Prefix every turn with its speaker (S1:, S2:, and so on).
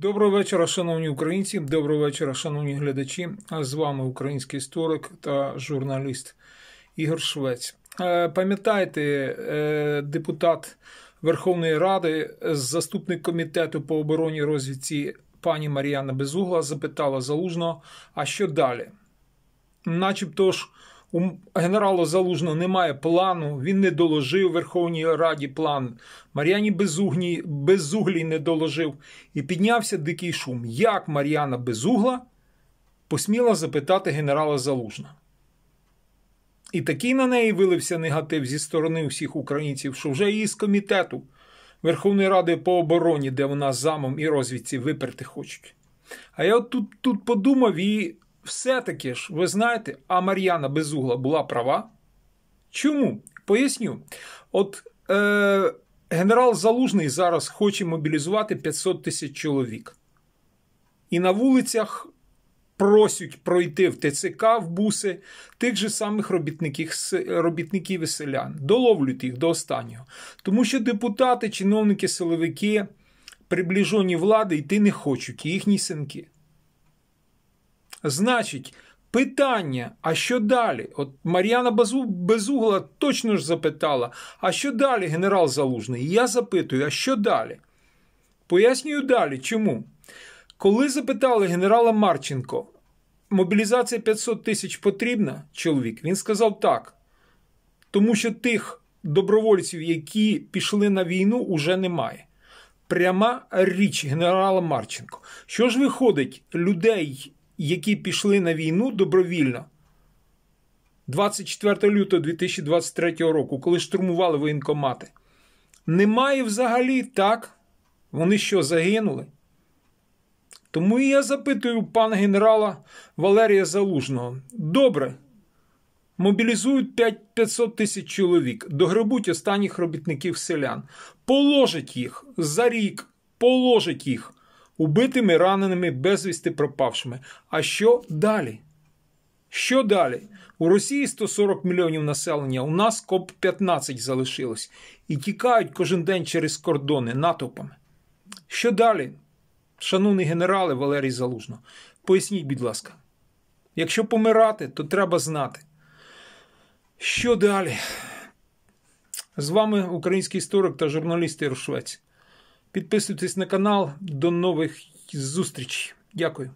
S1: Доброго вечора, шановні українці. Доброго вечора, шановні глядачі. А З вами український історик та журналіст Ігор Швець. Е, пам'ятаєте, е, депутат Верховної Ради, заступник комітету по обороні розвідці пані Мар'яна Безугла запитала залужно, а що далі? Начебто ж. У генерала Залужного немає плану, він не доложив Верховній Раді план. Мар'яні Безуглій Безуглій не доложив. І піднявся дикий шум. Як Мар'яна Безугла посміла запитати генерала Залужна. І такий на неї вилився негатив зі сторони всіх українців, що вже її з комітету Верховної Ради по обороні, де вона замом і розвідці виперти хочуть. А я от тут, тут подумав і все-таки ж, ви знаєте, а Мар'яна Безугла була права. Чому? Поясню. От е, генерал Залужний зараз хоче мобілізувати 500 тисяч чоловік. І на вулицях просять пройти в ТЦК в буси тих же самих робітників робітників і селян, доловлюють їх до останнього. Тому що депутати, чиновники, силовики, приближені влади йти не хочуть, і їхні синки. Значить, питання, а що далі? От Мар'яна Безугла точно ж запитала, а що далі, генерал Залужний? І я запитую, а що далі? Пояснюю далі, чому. Коли запитали генерала Марченко, мобілізація 500 тисяч потрібна, чоловік, він сказав так. Тому що тих добровольців, які пішли на війну, уже немає. Пряма річ генерала Марченко. Що ж виходить, людей які пішли на війну добровільно 24 лютого 2023 року, коли штурмували воєнкомати. Немає взагалі так. Вони що загинули? Тому і я запитую пана генерала Валерія Залужного. Добре. Мобілізують 500 тисяч чоловік, догребуть останніх робітників селян, положать їх за рік, положать їх убитими, раненими, безвісти пропавшими. А що далі? Що далі? У Росії 140 мільйонів населення, у нас коп 15 залишилось і тікають кожен день через кордони натовпами. Що далі? Шановний генерале Валерій Залужно, поясніть, будь ласка, якщо помирати, то треба знати. Що далі? З вами український історик та журналіст Іршвець. Підписуйтесь на канал. До нових зустрічей. Дякую.